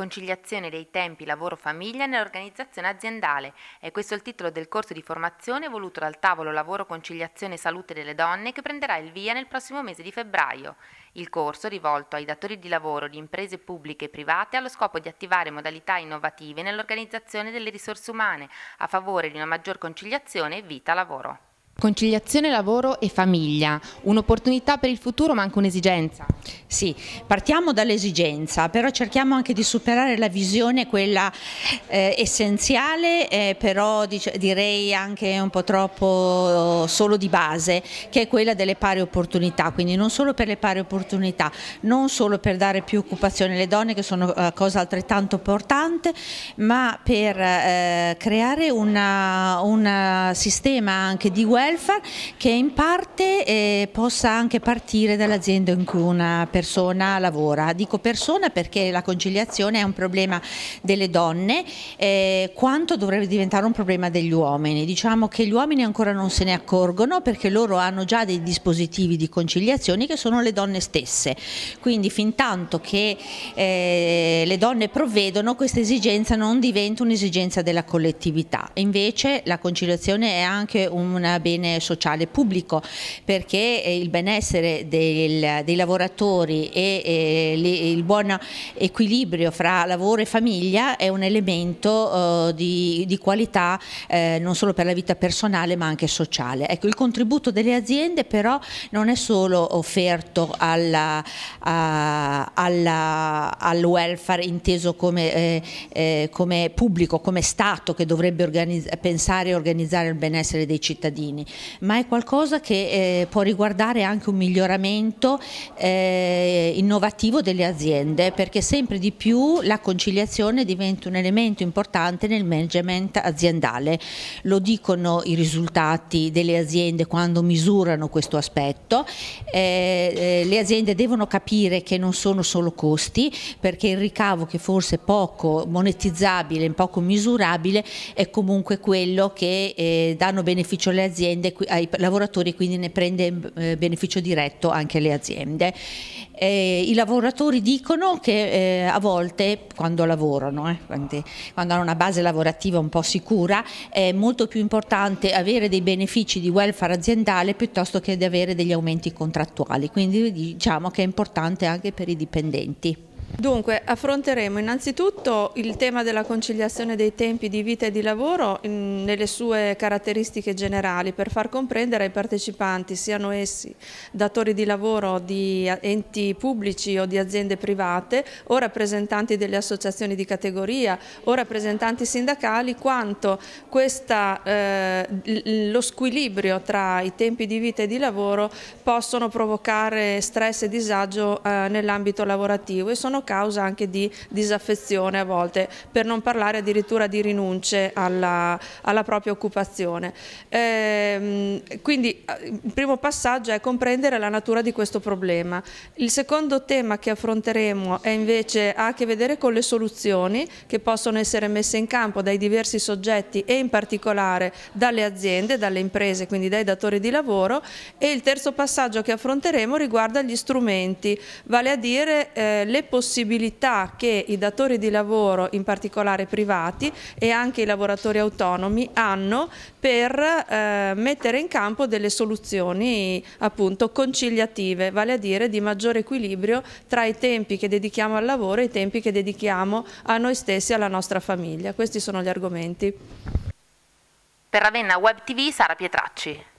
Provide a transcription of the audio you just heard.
Conciliazione dei tempi lavoro-famiglia nell'organizzazione aziendale. È questo il titolo del corso di formazione voluto dal tavolo Lavoro, Conciliazione Salute delle Donne che prenderà il via nel prossimo mese di febbraio. Il corso, rivolto ai datori di lavoro di imprese pubbliche e private, ha lo scopo di attivare modalità innovative nell'organizzazione delle risorse umane a favore di una maggior conciliazione vita-lavoro. Conciliazione lavoro e famiglia, un'opportunità per il futuro ma anche un'esigenza. Sì, partiamo dall'esigenza, però cerchiamo anche di superare la visione, quella eh, essenziale, eh, però dic- direi anche un po' troppo solo di base, che è quella delle pari opportunità, quindi non solo per le pari opportunità, non solo per dare più occupazione alle donne, che sono eh, cosa altrettanto importante, ma per eh, creare un sistema anche di welfare welfare che in parte eh, possa anche partire dall'azienda in cui una persona lavora. Dico persona perché la conciliazione è un problema delle donne eh, quanto dovrebbe diventare un problema degli uomini. Diciamo che gli uomini ancora non se ne accorgono perché loro hanno già dei dispositivi di conciliazione che sono le donne stesse. Quindi fin tanto che eh, le donne provvedono questa esigenza non diventa un'esigenza della collettività. Invece la conciliazione è anche un bene bene sociale pubblico perché eh, il benessere del, dei lavoratori e, e eh, le, il buon equilibrio fra lavoro e famiglia è un elemento eh, di, di, qualità eh, non solo per la vita personale ma anche sociale. Ecco, il contributo delle aziende però non è solo offerto alla, a, alla, al welfare inteso come, eh, eh come pubblico, come Stato che dovrebbe pensare e organizzare il benessere dei cittadini, ma è qualcosa che eh, può riguardare anche un miglioramento eh, innovativo delle aziende, perché sempre di più la conciliazione diventa un elemento importante nel management aziendale. Lo dicono i risultati delle aziende quando misurano questo aspetto. Eh, eh le aziende devono capire che non sono solo costi, perché il ricavo che forse è poco monetizzabile, poco misurabile, è comunque quello che eh, danno beneficio alle aziende prende ai lavoratori, quindi ne prende eh, beneficio diretto anche le aziende. Eh, I lavoratori dicono che eh, a volte, quando lavorano, eh, quando, quando hanno una base lavorativa un po' sicura, è molto più importante avere dei benefici di welfare aziendale piuttosto che di avere degli aumenti contrattuali, quindi diciamo che è importante anche per i dipendenti. Dunque, affronteremo innanzitutto il tema della conciliazione dei tempi di vita e di lavoro in, nelle sue caratteristiche generali per far comprendere ai partecipanti, siano essi datori di lavoro di enti pubblici o di aziende private o rappresentanti delle associazioni di categoria o rappresentanti sindacali, quanto questa, eh, lo squilibrio tra i tempi di vita e di lavoro possono provocare stress e disagio eh, nell'ambito lavorativo e sono sono causa anche di disaffezione a volte, per non parlare addirittura di rinunce alla, alla propria occupazione. Ehm, quindi eh, il primo passaggio è comprendere la natura di questo problema. Il secondo tema che affronteremo è invece ha a che vedere con le soluzioni che possono essere messe in campo dai diversi soggetti e in particolare dalle aziende, dalle imprese, quindi dai datori di lavoro e il terzo passaggio che affronteremo riguarda gli strumenti, vale a dire eh, le possibilità possibilità che i datori di lavoro, in particolare privati e anche i lavoratori autonomi, hanno per eh, mettere in campo delle soluzioni appunto conciliative, vale a dire di maggiore equilibrio tra i tempi che dedichiamo al lavoro e i tempi che dedichiamo a noi stessi e alla nostra famiglia. Questi sono gli argomenti. Per Ravenna Web TV Sara Pietracci.